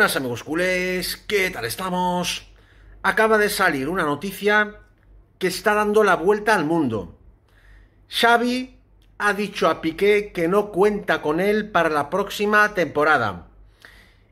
buenas amigos culés, ¿qué tal estamos? Acaba de salir una noticia que está dando la vuelta al mundo. Xavi ha dicho a Piqué que no cuenta con él para la próxima temporada.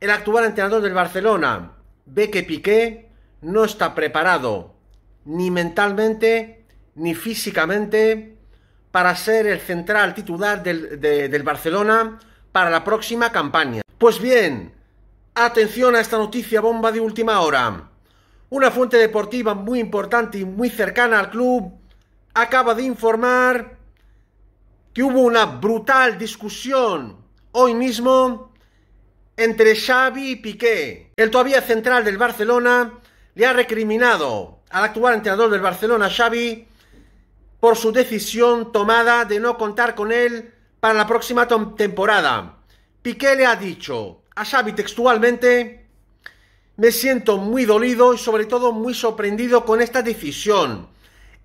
El actual entrenador del Barcelona ve que Piqué no está preparado ni mentalmente ni físicamente para ser el central titular del, del Barcelona para la próxima campaña. Pues bien, Atención a esta noticia bomba de última hora. Una fuente deportiva muy importante y muy cercana al club acaba de informar que hubo una brutal discusión hoy mismo entre Xavi y Piqué. El todavía central del Barcelona le ha recriminado al actual entrenador del Barcelona, Xavi, por su decisión tomada de no contar con él para la próxima temporada. Piqué le ha dicho a Xavi textualmente, me siento muy dolido y sobre todo muy sorprendido con esta decisión.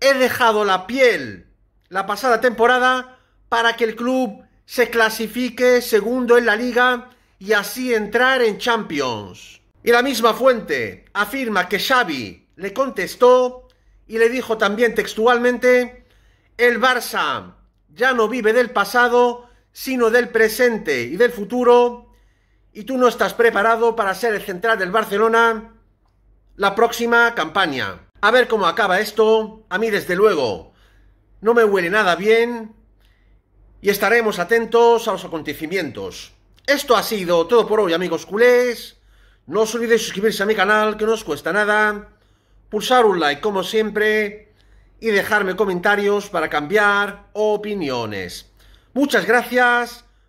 He dejado la piel la pasada temporada para que el club se clasifique segundo en la liga y así entrar en Champions. Y la misma fuente afirma que Xavi le contestó y le dijo también textualmente, el Barça ya no vive del pasado, sino del presente y del futuro y tú no estás preparado para ser el central del Barcelona la próxima campaña. A ver cómo acaba esto. A mí, desde luego, no me huele nada bien y estaremos atentos a los acontecimientos. Esto ha sido todo por hoy, amigos culés. No os olvidéis suscribirse a mi canal, que no os cuesta nada. Pulsar un like, como siempre. Y dejarme comentarios para cambiar opiniones. Muchas gracias